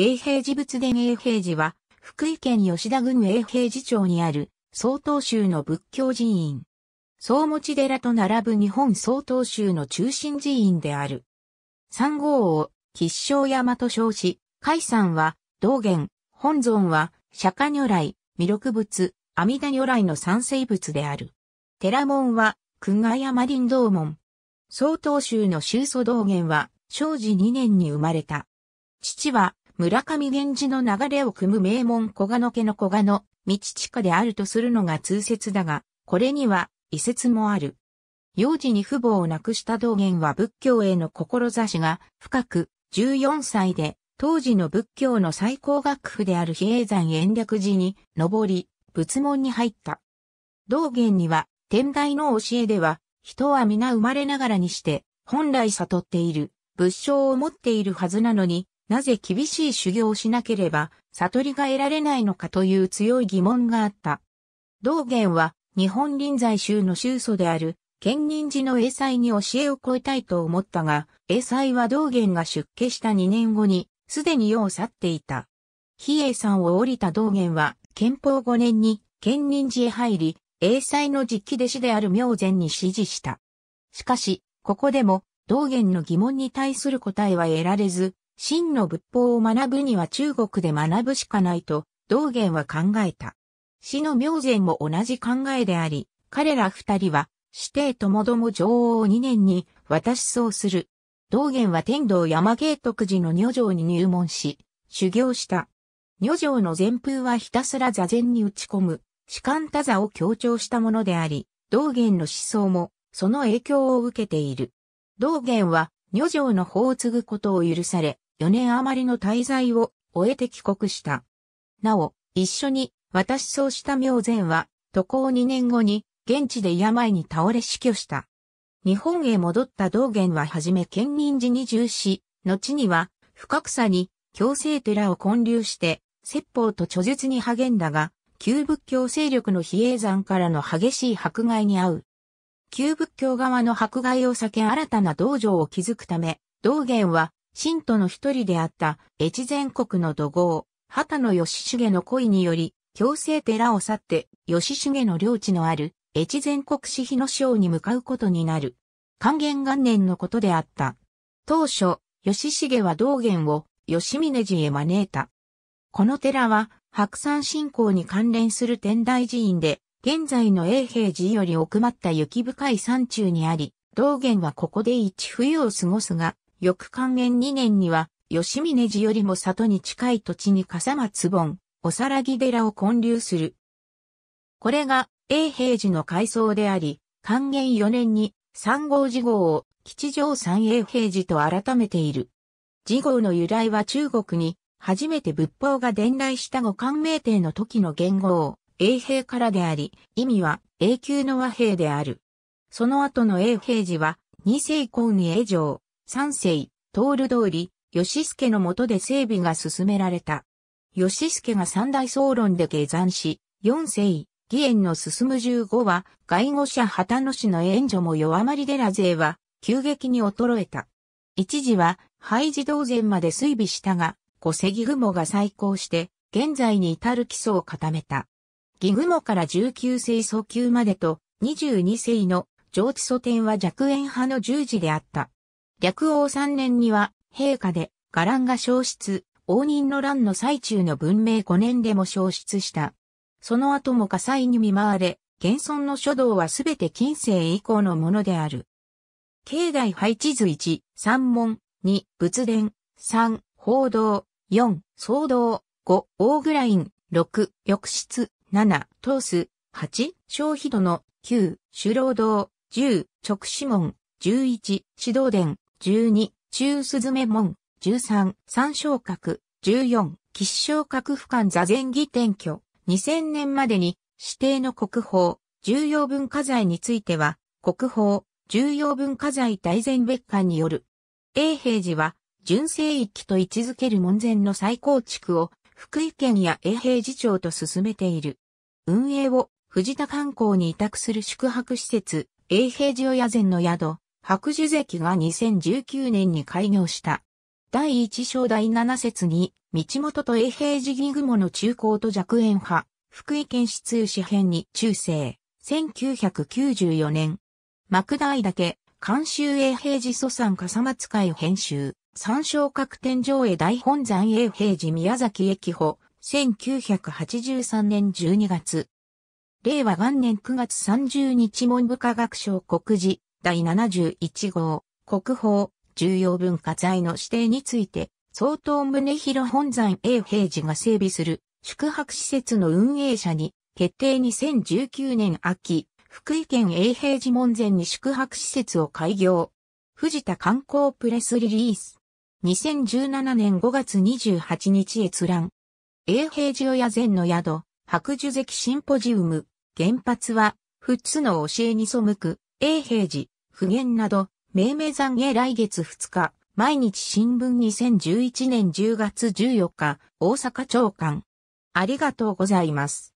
永平寺仏殿永平寺は、福井県吉田郡永平寺町にある、曹洞宗の仏教寺院。総持寺と並ぶ日本曹洞宗の中心寺院である。三号を吉祥山と称し、海山は道元、本尊は釈迦如来、弥勒仏、阿弥陀如来の三聖仏である。寺門は久我山林道門。曹洞宗の宗祖道元は、正治2年に生まれた。父は、村上源氏の流れを組む名門小賀の家の小賀の道下であるとするのが通説だが、これには異説もある。幼児に父母を亡くした道元は仏教への志が深く、14歳で当時の仏教の最高学府である比叡山延暦寺に登り、仏門に入った。道元には、天台の教えでは、人は皆生まれながらにして、本来悟っている、仏性を持っているはずなのに、なぜ厳しい修行をしなければ悟りが得られないのかという強い疑問があった。道元は日本臨済宗の宗祖である県人寺の英才に教えを超えたいと思ったが、英才は道元が出家した2年後にすでに世を去っていた。比叡山を降りた道元は憲法5年に県人寺へ入り、英才の実機弟子である明禅に指示した。しかし、ここでも道元の疑問に対する答えは得られず、真の仏法を学ぶには中国で学ぶしかないと、道元は考えた。死の明前も同じ考えであり、彼ら二人は、師弟ともども女王を二年に渡しそうする。道元は天道山慶徳寺の女城に入門し、修行した。女城の前風はひたすら座禅に打ち込む、士官多座を強調したものであり、道元の思想も、その影響を受けている。道元は、女城の法を継ぐことを許され、4年余りの滞在を終えて帰国した。なお、一緒に私そうした明前は渡航2年後に現地で病に倒れ死去した。日本へ戻った道元ははじめ県民寺に従し、後には深草に強制寺を建立して説法と著述に励んだが、旧仏教勢力の比叡山からの激しい迫害に遭う。旧仏教側の迫害を避け新たな道場を築くため、道元は信徒の一人であった越前国の土豪、畑野義重の恋により、強制寺を去って、義重の領地のある越前国市日野省に向かうことになる。還元元年のことであった。当初、義重は道元を吉峰寺へ招いた。この寺は、白山信仰に関連する天台寺院で、現在の永平寺より奥まった雪深い山中にあり、道元はここで一冬を過ごすが、翌還元2年には、吉峰寺よりも里に近い土地に笠松盆、おさらぎ寺を建立する。これが永平寺の改装であり、還元4年に三号寺号を吉祥三永平寺と改めている。寺号の由来は中国に初めて仏法が伝来した後漢明帝の時の元号を永平からであり、意味は永久の和平である。その後の永平寺は二世公に永城、三世、る通り、吉助の下で整備が進められた。吉助が三大総論で下山し、四世、義援の進む十五は、外語者旗野氏の援助も弱まり寺勢は、急激に衰えた。一時は、廃寺同然まで水備したが、小瀬義雲が再興して、現在に至る基礎を固めた。義雲から十九世祖求までと、二十二世の上地祖典は弱縁派の十字であった。略王3年には、陛下で、伽藍が消失、応仁の乱の最中の文明5年でも消失した。その後も火災に見舞われ、現存の書道はすべて近世以降のものである。境内配置図1、三門、2、仏殿、3、報道、4、騒動、5、大グライン、6、浴室、7、通す、8、消費度の、9、首労道、10、直指門、11、指導殿、12、中雀門、13、三昇格、14、吉祥格府間座禅儀転居、2000年までに指定の国宝、重要文化財については、国宝、重要文化財大善別館による。永平寺は、純正域と位置づける門前の再構築を、福井県や永平寺町と進めている。運営を、藤田観光に委託する宿泊施設、永平寺親禅の宿、白樹関が2019年に開業した。第一章第七節に、道元と永平寺義雲の中高と弱円派、福井県市通市編に中世、1994年。幕大岳、監修永平寺祖山笠松会編集、参照各天上へ大本山永平寺宮崎駅保、1983年12月。令和元年9月30日文部科学省告示、第71号、国宝、重要文化財の指定について、総統宗広本山永平寺が整備する宿泊施設の運営者に、決定2019年秋、福井県永平寺門前に宿泊施設を開業。藤田観光プレスリリース。2017年5月28日閲覧。永平寺親善の宿、白樹石シンポジウム。原発は、富津の教えに背く、永平寺、普賢など、命名山へ来月2日、毎日新聞2011年10月14日、大阪長官。ありがとうございます。